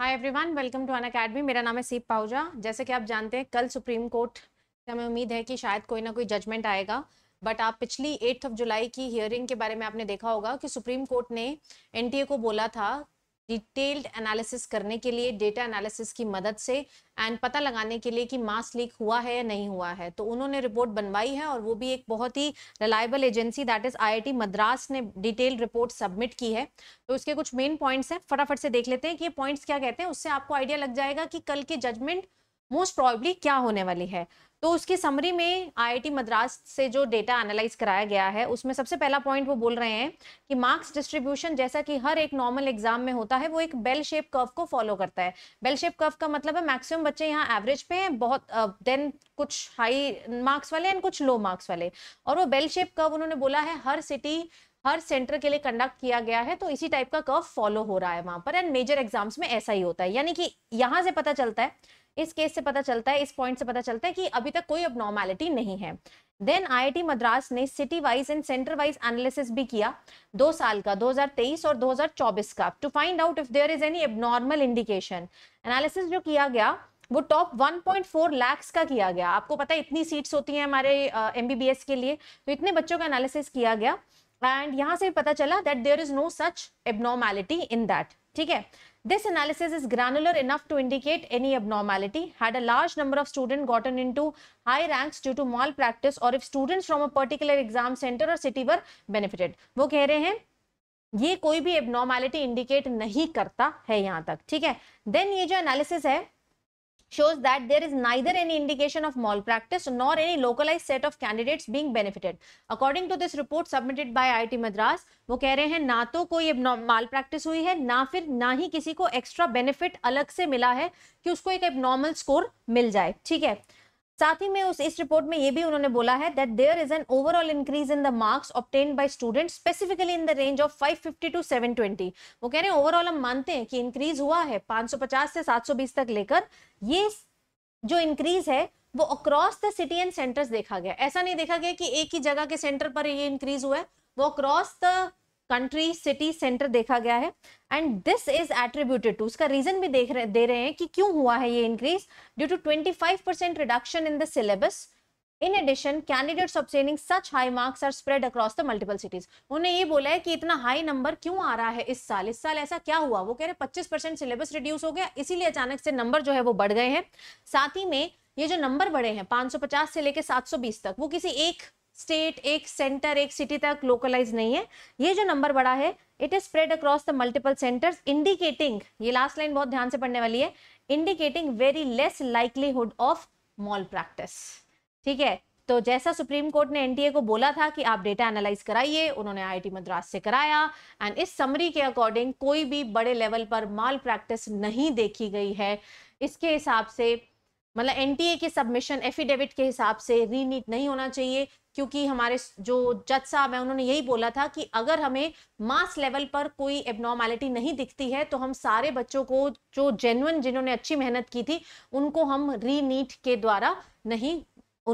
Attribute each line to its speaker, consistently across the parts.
Speaker 1: Hi everyone welcome to Unacademy मेरा नाम है सीप पाउजा जैसे कि आप जानते हैं कल सुप्रीम कोर्ट से हमें उम्मीद है कि शायद कोई ना कोई जजमेंट आएगा बट आप पिछली एट्थ ऑफ जुलाई की हियरिंग के बारे में आपने देखा होगा कि सुप्रीम कोर्ट ने एनटीए को बोला था डिटेल्ड एनालिसिस करने के लिए डेटा एनालिसिस की मदद से एंड पता लगाने के लिए कि मास लीक हुआ है या नहीं हुआ है तो उन्होंने रिपोर्ट बनवाई है और वो भी एक बहुत ही reliable agency that is IIT Madras ने डिटेल्ड रिपोर्ट सबमिट की है तो उसके कुछ मेन पॉइंट्स हैं फटाफट से देख लेते हैं कि ये पॉइंट्स क्या कहते हैं उससे आपको आइडिया लग जाएगा कि कल के जजमेंट मोस्ट प्रॉब्ली क्या होने वाली है तो उसके समरी में आईआईटी मद्रास से जो डेटा एनालाइज कराया गया है उसमें सबसे पहला पॉइंट वो बोल रहे हैं कि मार्क्स डिस्ट्रीब्यूशन जैसा कि हर एक नॉर्मल एग्जाम में होता है वो एक बेल शेप कर्व को फॉलो करता है बेल शेप कर्व का मतलब है मैक्सिमम बच्चे यहाँ एवरेज पे हैं बहुत देन कुछ हाई मार्क्स वाले एंड कुछ लो मार्क्स वाले और वो बेल शेप कर्व उन्होंने बोला है हर सिटी हर सेंटर के लिए कंडक्ट किया गया है तो इसी टाइप का कर्व फॉलो हो रहा है वहां पर एंड मेजर एग्जाम्स में ऐसा ही होता है यानी कि यहाँ से पता चलता है इस केस से पता चलता है इस पॉइंट से पता चलता है कि अभी तक कोई अबनॉर्मैलिटी नहीं है देन आई मद्रास ने city wise and centre wise analysis भी किया दो साल का 2023 और 2024 का to find out if there is any abnormal indication analysis जो किया गया वो टॉप 1.4 लाख्स का किया गया आपको पता है इतनी सीट्स होती हैं हमारे एम uh, के लिए तो इतने बच्चों का एनालिसिस किया गया एंड यहाँ से पता चला that there is no such abnormality in that ठीक है This analysis is granular enough to indicate any abnormality. Had a large number of student gotten into high ranks due to malpractice or if students from a particular exam center or city were benefited. wo keh rahe hain ye koi bhi abnormality indicate nahi karta hai yahan tak theek hai then ye jo analysis hai shows that there is neither any indication of malpractice nor any localized set of candidates being benefited. According to this report submitted by IIT Madras, वो कह रहे हैं ना तो कोई माल practice हुई है ना फिर ना ही किसी को एक्स्ट्रा बेनिफिट अलग से मिला है कि उसको एक एबनॉर्मल स्कोर मिल जाए ठीक है साथ ही में उस इस रिपोर्ट में ये भी उन्होंने बोला है that there is an overall increase in the marks obtain by student specifically in the range of 550 to 720 वो कह रहे हैं ओवरऑल हम मानते हैं कि इंक्रीज हुआ है 550 से 720 तक लेकर ये जो इंक्रीज है वो across the city and centres देखा गया ऐसा नहीं देखा गया कि एक ही जगह के सेंटर पर ये इंक्रीज हुआ है वो across the country city centre देखा गया है and this is attributed to उसका रीजन भी देख रहे दे रहे हैं कि क्यों हुआ है ये increase due to 25 percent reduction in the syllabus in addition candidates obtaining such high marks are spread across the multiple cities उन्होंने ये बोला है कि इतना हाई नंबर क्यों आ रहा है इस साल इस साल ऐसा क्या हुआ वो कह रहे पच्चीस परसेंट सिलेबस रिड्यूस हो गया इसीलिए अचानक से नंबर जो है वो बढ़ गए हैं साथ ही में ये जो नंबर बढ़े हैं 550 से लेकर 720 तक वो किसी एक स्टेट एक सेंटर एक सिटी तक लोकलाइज नहीं है ये जो नंबर बड़ा है it is spread across the multiple centres indicating ये लास्ट लाइन बहुत ध्यान से पढ़ने वाली है indicating very less likelihood of malpractice ठीक है तो जैसा सुप्रीम कोर्ट ने एनटीए को बोला था कि आप डेटा एनालाइज कराइए उन्होंने आईआईटी मद्रास से कराया एंड इस समरी के अकॉर्डिंग कोई भी बड़े लेवल पर माल प्रैक्टिस नहीं देखी गई है इसके हिसाब से मतलब एनटीए के सबमिशन एफिडेविट के हिसाब से रीनीट नहीं होना चाहिए क्योंकि हमारे जो जज साहब हैं उन्होंने यही बोला था कि अगर हमें मास लेवल पर कोई एबनॉर्मैलिटी नहीं दिखती है तो हम सारे बच्चों को जो जेन्युन जिन्होंने अच्छी मेहनत की थी उनको हम रीनीट के द्वारा नहीं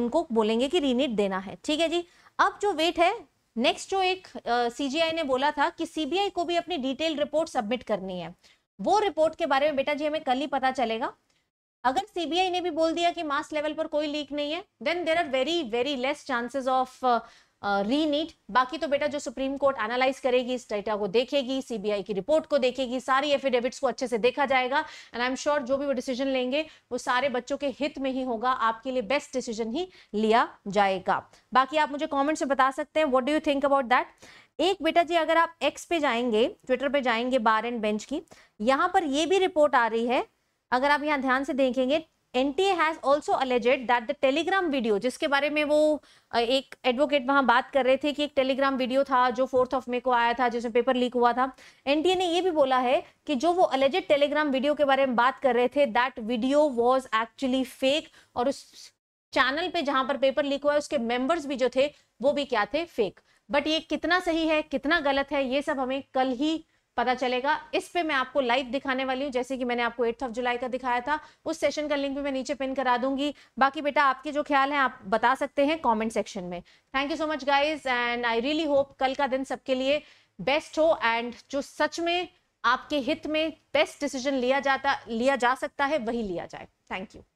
Speaker 1: उनको बोलेंगे कि रीनीट देना है ठीक है जी अब जो वेट है नेक्स्ट जो एक सीजीआई uh, ने बोला था कि सीबीआई को भी अपनी डिटेल रिपोर्ट सबमिट करनी है वो रिपोर्ट के बारे में बेटा जी हमें कल ही पता चलेगा अगर सीबीआई ने भी बोल दिया कि मास लेवल पर कोई लीक नहीं है then there are very very less chances of re NEET बाकी तो बेटा जो सुप्रीम कोर्ट एनालाइज करेगी इस डेटा को देखेगी सीबीआई की रिपोर्ट को देखेगी सारी एफिडेविट्स को अच्छे से देखा जाएगा एंड आई एम श्योर जो भी वो डिसीजन लेंगे वो सारे बच्चों के हित में ही होगा आपके लिए बेस्ट डिसीजन ही लिया जाएगा बाकी आप मुझे कॉमेंट्स में बता सकते हैं what do you think about that एक बेटा जी अगर आप एक्स पे जाएंगे ट्विटर पे जाएंगे बार एंड बेंच की यहाँ पर ये भी रिपोर्ट आ रही है अगर आप यहाँ ध्यान से देखेंगे N T A also alleged that the Telegram video जिसके बारे में वो एक एडवोकेट वहां बात कर रहे थे कि एक टेलीग्राम वीडियो था जो फोर्थ ऑफ मे को आया था जिसमें पेपर लीक हुआ था एनटीए ने ये भी बोला है कि जो वो अलेजेड टेलीग्राम वीडियो के बारे में बात कर रहे थे that video was actually fake और उस चैनल पे जहां पर पेपर लीक हुआ है उसके मेंबर्स भी जो थे वो भी क्या थे फेक बट ये कितना सही है कितना गलत है ये सब हमें कल ही पता चलेगा इस पे मैं आपको लाइव दिखाने वाली हूँ जैसे कि मैंने आपको एट्थ ऑफ जुलाई का दिखाया था उस सेशन का लिंक भी मैं नीचे पिन करा दूंगी बाकी बेटा आपके जो ख्याल है आप बता सकते हैं कॉमेंट सेक्शन में thank you so much guys and I really hope कल का दिन सबके लिए बेस्ट हो एंड जो सच में आपके हित में बेस्ट डिसीजन लिया जाता लिया जा सकता है वही लिया जाए थैंक यू